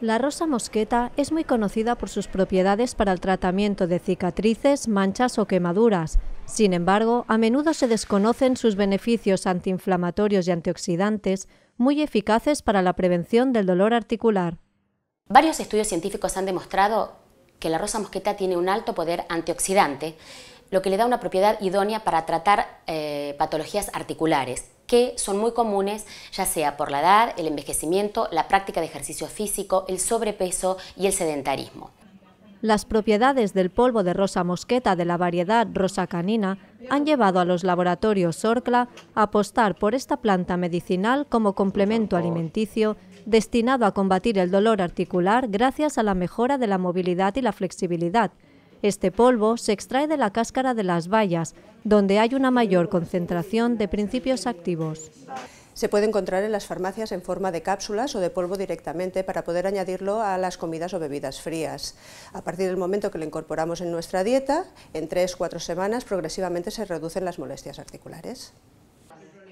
La rosa mosqueta es muy conocida por sus propiedades para el tratamiento de cicatrices, manchas o quemaduras. Sin embargo, a menudo se desconocen sus beneficios antiinflamatorios y antioxidantes, muy eficaces para la prevención del dolor articular. Varios estudios científicos han demostrado que la rosa mosqueta tiene un alto poder antioxidante, lo que le da una propiedad idónea para tratar eh, patologías articulares que son muy comunes, ya sea por la edad, el envejecimiento, la práctica de ejercicio físico, el sobrepeso y el sedentarismo. Las propiedades del polvo de rosa mosqueta de la variedad rosa canina han llevado a los laboratorios Orcla a apostar por esta planta medicinal como complemento alimenticio destinado a combatir el dolor articular gracias a la mejora de la movilidad y la flexibilidad, este polvo se extrae de la cáscara de las bayas, donde hay una mayor concentración de principios activos. Se puede encontrar en las farmacias en forma de cápsulas o de polvo directamente para poder añadirlo a las comidas o bebidas frías. A partir del momento que lo incorporamos en nuestra dieta, en o cuatro semanas progresivamente se reducen las molestias articulares.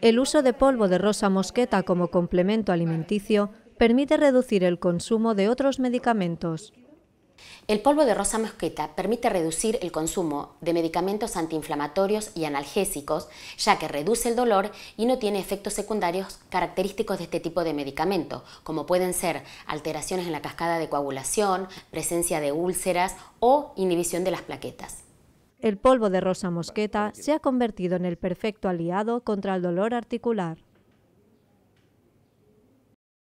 El uso de polvo de rosa mosqueta como complemento alimenticio permite reducir el consumo de otros medicamentos. El polvo de rosa mosqueta permite reducir el consumo de medicamentos antiinflamatorios y analgésicos, ya que reduce el dolor y no tiene efectos secundarios característicos de este tipo de medicamento, como pueden ser alteraciones en la cascada de coagulación, presencia de úlceras o inhibición de las plaquetas. El polvo de rosa mosqueta se ha convertido en el perfecto aliado contra el dolor articular.